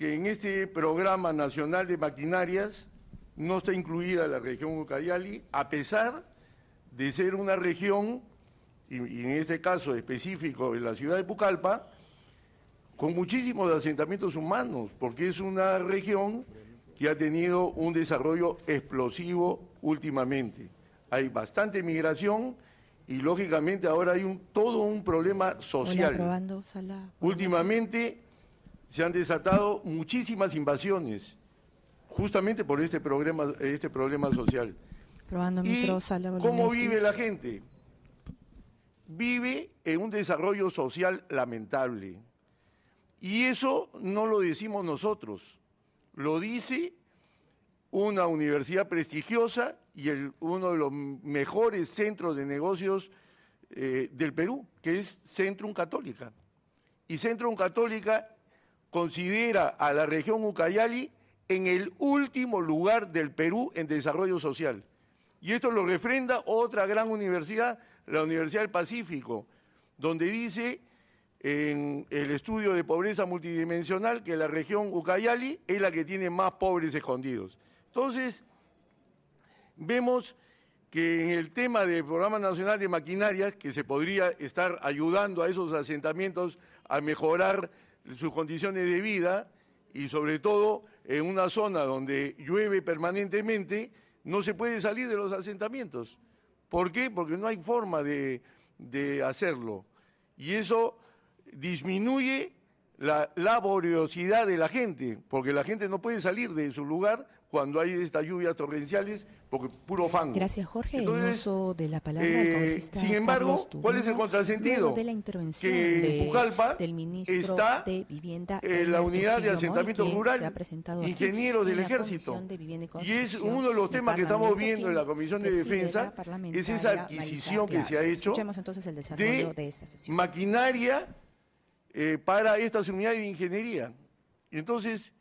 que en este programa nacional de maquinarias no está incluida la región Ucayali, a pesar de ser una región, y, en este caso específico en la ciudad de Pucallpa, con muchísimos asentamientos humanos, porque es una región que ha tenido un desarrollo explosivo últimamente. Hay bastante migración y lógicamente ahora hay todo un problema social. Últimamente se han desatado muchísimas invasiones, justamente por este, este problema, social. ¿Cómo vive la gente? Vive en un desarrollo social lamentable. Y eso no lo decimos nosotros, lo dice una universidad prestigiosa y uno de los mejores centros de negocios eh, del Perú, que es Centrum Católica. Y Centrum Católica considera a la región Ucayali en el último lugar del Perú en desarrollo social. Y esto lo refrenda otra gran universidad, la Universidad del Pacífico, donde dice en el estudio de pobreza multidimensional que la región Ucayali es la que tiene más pobres escondidos. Entonces, vemos que en el tema del Programa Nacional de Maquinarias, que se podría estar ayudando a esos asentamientos a mejorar sus condiciones de vida y sobre todo en una zona donde llueve permanentemente, no se puede salir de los asentamientos. ¿Por qué? Porque no hay forma de, de hacerlo. Y eso disminuye la laboriosidad de la gente, porque la gente no puede salir de su lugar cuando hay estas lluvias torrenciales, porque puro fango. Gracias, Jorge. el uso de la palabra eh, Sin embargo, ¿cuál es el contrasentido? De la intervención en del ministro está de Vivienda, eh, en la unidad de asentamiento rurales, rural, ingeniero del ejército. y, es uno de los temas que estamos viendo en la Comisión de Defensa, es esa adquisición que se ha hecho entonces de, maquinaria eh, para estas unidades de ingeniería. entonces,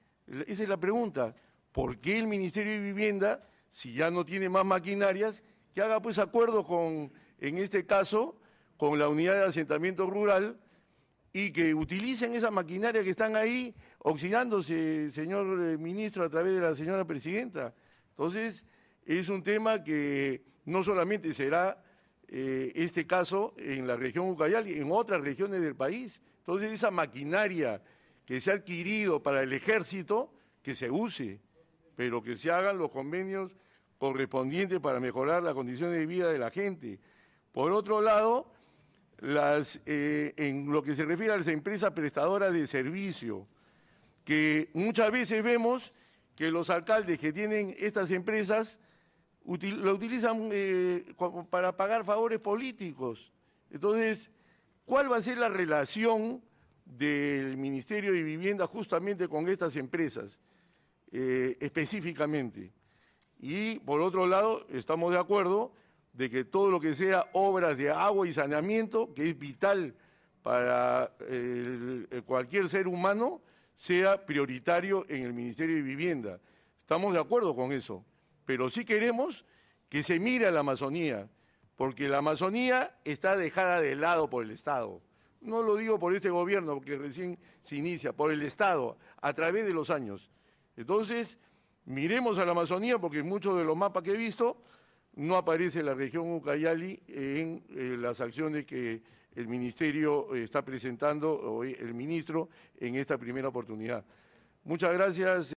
esa es la pregunta, ¿por qué el Ministerio de Vivienda, si ya no tiene más maquinarias, que haga pues acuerdo con, en este caso, con la unidad de asentamiento rural y que utilicen esas maquinarias que están ahí oxidándose, señor eh, ministro, a través de la señora presidenta. Entonces, es un tema que no solamente será eh, este caso en la región Ucayal y en otras regiones del país. Entonces esa maquinaria que se ha adquirido para el ejército, que se use, pero que se hagan los convenios correspondientes para mejorar las condiciones de vida de la gente. Por otro lado, las, eh, en lo que se refiere a las empresas prestadoras de servicio, que muchas veces vemos que los alcaldes que tienen estas empresas lo utilizan eh, para pagar favores políticos. Entonces, ¿cuál va a ser la relación del Ministerio de Vivienda justamente con estas empresas eh, específicamente? Y por otro lado, estamos de acuerdo de que todo lo que sea obras de agua y saneamiento, que es vital para eh, cualquier ser humano, sea prioritario en el Ministerio de Vivienda. Estamos de acuerdo con eso pero sí queremos que se mire a la Amazonía, porque la Amazonía está dejada de lado por el Estado. No lo digo por este gobierno, porque recién se inicia, por el Estado, a través de los años. Entonces, miremos a la Amazonía, porque en muchos de los mapas que he visto no aparece la región Ucayali en eh, las acciones que el Ministerio eh, está presentando, hoy el ministro, en esta primera oportunidad. Muchas gracias.